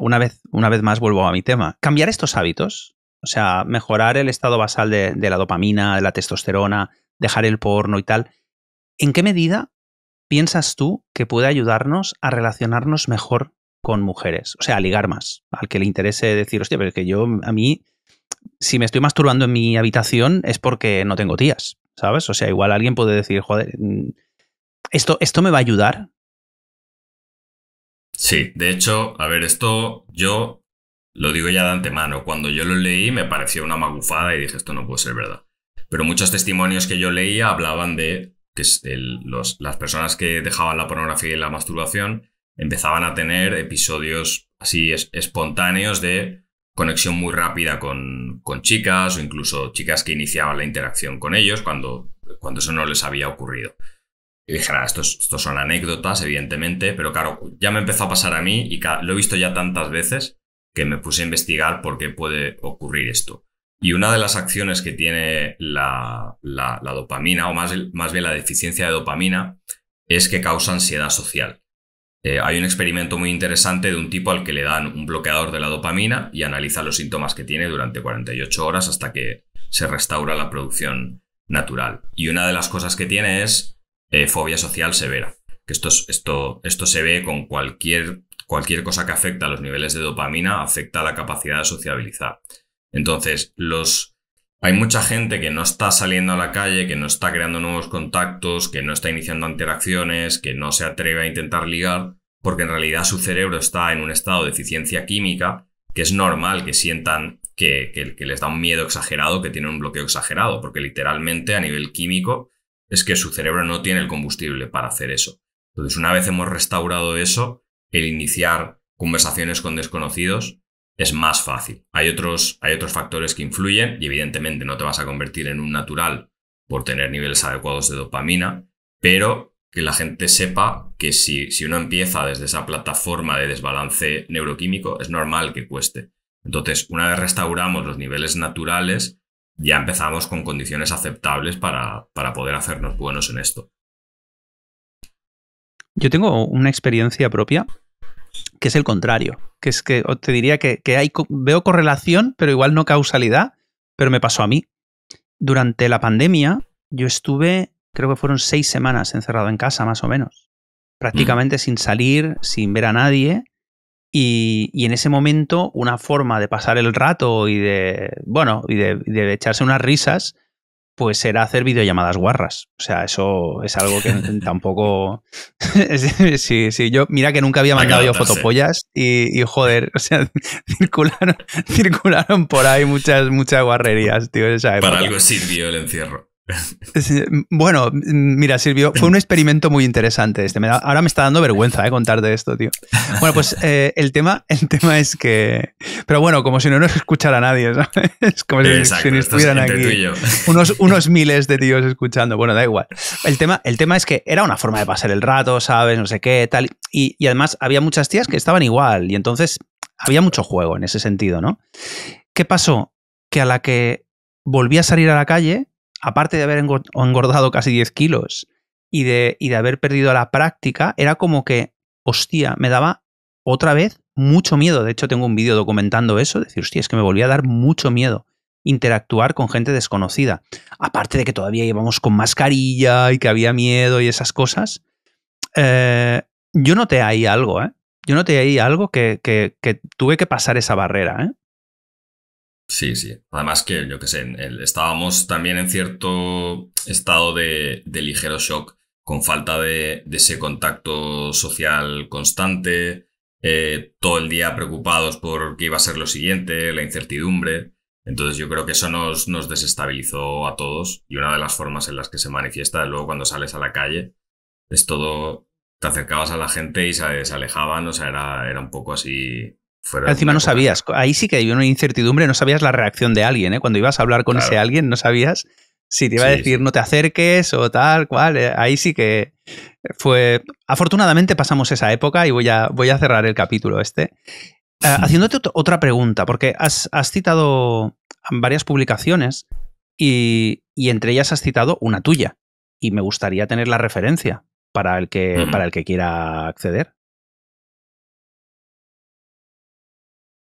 una vez, una vez más vuelvo a mi tema. Cambiar estos hábitos, o sea, mejorar el estado basal de, la dopamina, de la testosterona, dejar el porno y tal, ¿en qué medida piensas tú que puede ayudarnos a relacionarnos mejor con mujeres? O sea, a ligar más, al que le interese decir, hostia, pero que yo, a mí, si me estoy masturbando en mi habitación es porque no tengo tías, ¿sabes? O sea, igual alguien puede decir, joder, mm, esto, esto me va a ayudar Sí, de hecho, a ver, esto yo lo digo ya de antemano. Cuando yo lo leí me pareció una magufada y dije, esto no puede ser verdad. Pero muchos testimonios que yo leía hablaban de que las personas que dejaban la pornografía y la masturbación empezaban a tener episodios así espontáneos de conexión muy rápida con, con, chicas o incluso chicas que iniciaban la interacción con ellos cuando, cuando eso no les había ocurrido estos, son anécdotas, evidentemente, pero claro, ya me empezó a pasar a mí y lo he visto ya tantas veces que me puse a investigar por qué puede ocurrir esto. Y una de las acciones que tiene la, la, dopamina, o más, más, bien la deficiencia de dopamina, es que causa ansiedad social. Eh, hay un experimento muy interesante de un tipo al que le dan un bloqueador de la dopamina y analiza los síntomas que tiene durante 48 horas hasta que se restaura la producción natural. Y una de las cosas que tiene es eh, fobia social severa. Que esto, esto, esto se ve con cualquier, cualquier cosa que afecta a los niveles de dopamina, afecta a la capacidad de sociabilizar. Entonces, los, hay mucha gente que no está saliendo a la calle, que no está creando nuevos contactos, que no está iniciando interacciones, que no se atreve a intentar ligar, porque en realidad su cerebro está en un estado de eficiencia química, que es normal que sientan que, que, que les da un miedo exagerado, que tienen un bloqueo exagerado, porque literalmente a nivel químico es que su cerebro no tiene el combustible para hacer eso. Entonces, una vez hemos restaurado eso, el iniciar conversaciones con desconocidos es más fácil. Hay otros, hay otros factores que influyen y evidentemente no te vas a convertir en un natural por tener niveles adecuados de dopamina, pero que la gente sepa que si, si uno empieza desde esa plataforma de desbalance neuroquímico, es normal que cueste. Entonces, una vez restauramos los niveles naturales, ya empezamos con condiciones aceptables para, poder hacernos buenos en esto. Yo tengo una experiencia propia que es el contrario, que es que te diría que, hay, veo correlación, pero igual no causalidad, pero me pasó a mí. Durante la pandemia yo estuve, creo que fueron seis semanas encerrado en casa más o menos, prácticamente sin salir, sin ver a nadie, y, en ese momento, una forma de pasar el rato y de, bueno, y de, echarse unas risas, pues era hacer videollamadas guarras. O sea, eso es algo que tampoco... yo, mira que nunca había mandado yo fotopollas y, y, joder, o sea, circularon, circularon por ahí muchas, muchas guarrerías, tío, Para algo sirvió el encierro. Eh, bueno, mm, mira, Silvio, fue un experimento muy interesante este. ahora me está dando vergüenza eh, contarte esto, tío. Bueno, pues eh, el, tema, el tema es que. Pero bueno, como si no nos escuchara nadie, ¿sabes? Como si, Exacto, si estuvieran aquí unos, unos miles de tíos escuchando. Bueno, da igual. El tema, el tema es que era una forma de pasar el rato, ¿sabes? No sé qué, tal. Y, y además había muchas tías que estaban igual. Y entonces había mucho juego en ese sentido, ¿no? ¿Qué pasó? Que a la que volví a salir a la calle, aparte de haber engordado casi 10 kilos y de, haber perdido la práctica, era como que, hostia, me daba otra vez mucho miedo. De hecho, tengo un vídeo documentando eso, decir, hostia, es que me volvía a dar mucho miedo interactuar con gente desconocida. Aparte de que todavía íbamos con mascarilla y que había miedo y esas cosas, eh, yo noté ahí algo, ¿eh? Yo noté ahí algo que tuve que pasar esa barrera, ¿eh? Sí, sí. Además que, yo qué sé, estábamos también en cierto estado de, ligero shock, con falta de, ese contacto social constante, eh, todo el día preocupados por qué iba a ser lo siguiente, la incertidumbre. Entonces yo creo que eso nos, desestabilizó a todos y una de las formas en las que se manifiesta luego cuando sales a la calle es todo, te acercabas a la gente y se alejaban, o sea, era, era un poco así Encima no sabías, ahí sí que había una incertidumbre, no sabías la reacción de alguien, ¿eh? Cuando ibas a hablar con ese alguien, no sabías si te iba a decir no te acerques o tal, cual. Eh, ahí sí que fue... Afortunadamente pasamos esa época y voy a, voy a cerrar el capítulo este. Eh, haciéndote otra pregunta, porque has, citado varias publicaciones y, entre ellas has citado una tuya. Y me gustaría tener la referencia para el que, para el que quiera acceder.